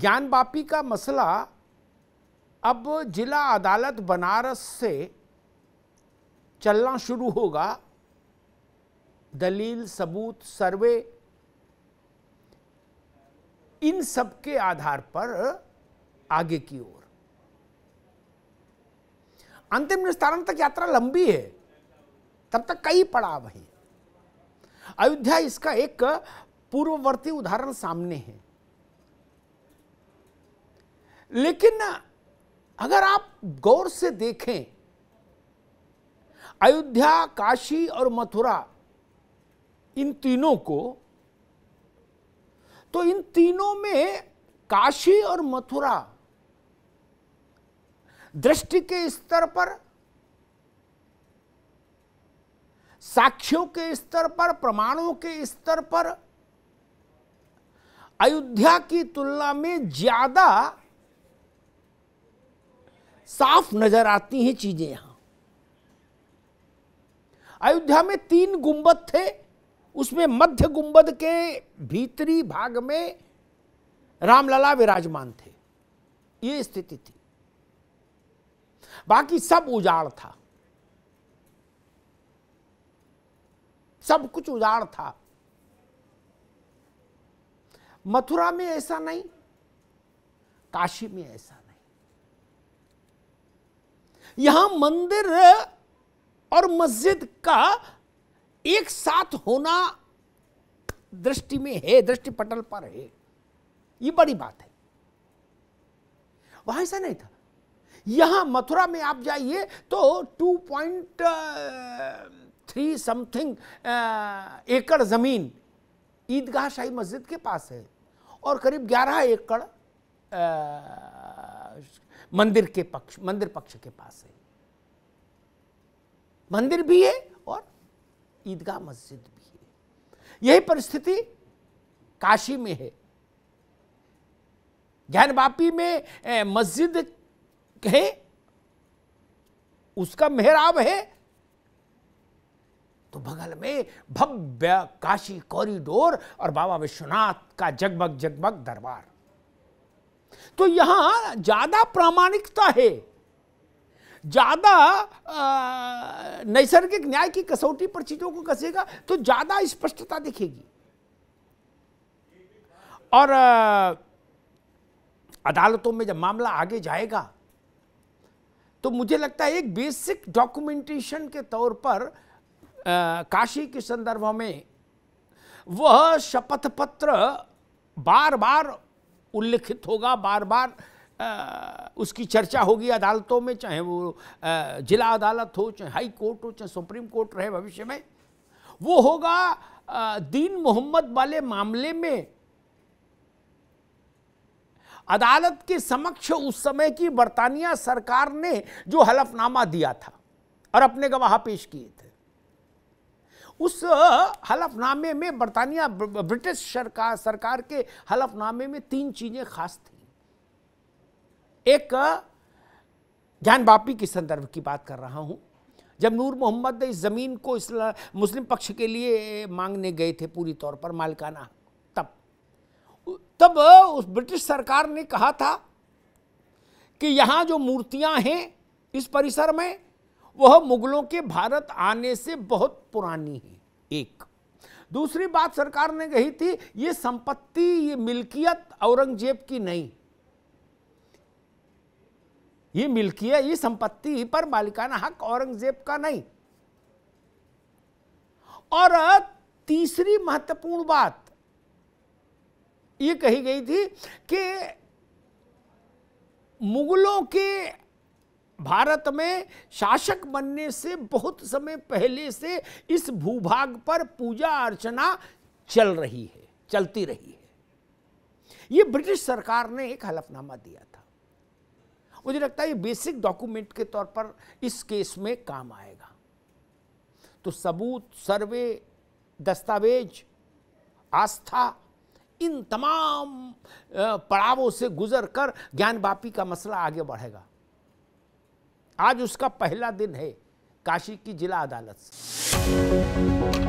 ज्ञान बापी का मसला अब जिला अदालत बनारस से चलना शुरू होगा दलील सबूत सर्वे इन सब के आधार पर आगे की ओर अंतिम निस्तारण तक यात्रा लंबी है तब तक कई पड़ाव है अयोध्या इसका एक पूर्ववर्ती उदाहरण सामने है लेकिन अगर आप गौर से देखें अयोध्या काशी और मथुरा इन तीनों को तो इन तीनों में काशी और मथुरा दृष्टि के स्तर पर साक्ष्यों के स्तर पर प्रमाणों के स्तर पर अयोध्या की तुलना में ज्यादा साफ नजर आती हैं चीजें यहां अयोध्या में तीन गुंबद थे उसमें मध्य गुंबद के भीतरी भाग में रामलला विराजमान थे ये स्थिति थी बाकी सब उजाड़ था सब कुछ उजाड़ था मथुरा में ऐसा नहीं काशी में ऐसा यहां मंदिर और मस्जिद का एक साथ होना दृष्टि में है दृष्टि पटल पर है ये बड़ी बात है वहां ऐसा नहीं था यहां मथुरा में आप जाइए तो 2.3 समथिंग एकड़ जमीन ईदगाह शाही मस्जिद के पास है और करीब 11 एकड़ आ, मंदिर के पक्ष मंदिर पक्ष के पास है मंदिर भी है और ईदगाह मस्जिद भी है यही परिस्थिति काशी में है ज्ञान बापी में मस्जिद है उसका मेहराब है तो बगल में भव्य काशी कॉरिडोर और बाबा विश्वनाथ का जगमग जगमग दरबार तो यहां ज़्यादा प्रामाणिकता है ज़्यादा नैसर्गिक न्याय की कसौटी पर चीज़ों को कसेगा तो ज़्यादा स्पष्टता दिखेगी और अदालतों में जब मामला आगे जाएगा तो मुझे लगता है एक बेसिक डॉक्यूमेंटेशन के तौर पर आ, काशी के संदर्भ में वह शपथ पत्र बार बार उल्लिखित होगा बार बार आ, उसकी चर्चा होगी अदालतों में चाहे वो आ, जिला अदालत हो चाहे हाई कोर्ट हो चाहे सुप्रीम कोर्ट रहे भविष्य में वो होगा आ, दीन मोहम्मद वाले मामले में अदालत के समक्ष उस समय की बरतानिया सरकार ने जो हलफनामा दिया था और अपने गवाह पेश किए थे उस हलफनामे में बरतानिया ब्रिटिश सरकार सरकार के हलफनामे में तीन चीज़ें खास थी एक ज्ञान बापी के संदर्भ की बात कर रहा हूँ जब नूर मोहम्मद इस ज़मीन को इस मुस्लिम पक्ष के लिए मांगने गए थे पूरी तौर पर मालिकाना तब तब उस ब्रिटिश सरकार ने कहा था कि यहाँ जो मूर्तियां हैं इस परिसर में वह मुगलों के भारत आने से बहुत पुरानी है एक दूसरी बात सरकार ने कही थी ये संपत्ति ये मिल्कियत औरंगजेब की नहीं ये मिल्कियत ये संपत्ति पर मालिकाना हक औरंगजेब का नहीं और तीसरी महत्वपूर्ण बात ये कही गई थी कि मुगलों के भारत में शासक बनने से बहुत समय पहले से इस भूभाग पर पूजा अर्चना चल रही है चलती रही है ये ब्रिटिश सरकार ने एक हलफनामा दिया था मुझे लगता है ये बेसिक डॉक्यूमेंट के तौर पर इस केस में काम आएगा तो सबूत सर्वे दस्तावेज आस्था इन तमाम पड़ावों से गुजर कर ज्ञानवापी का मसला आगे बढ़ेगा आज उसका पहला दिन है काशी की जिला अदालत से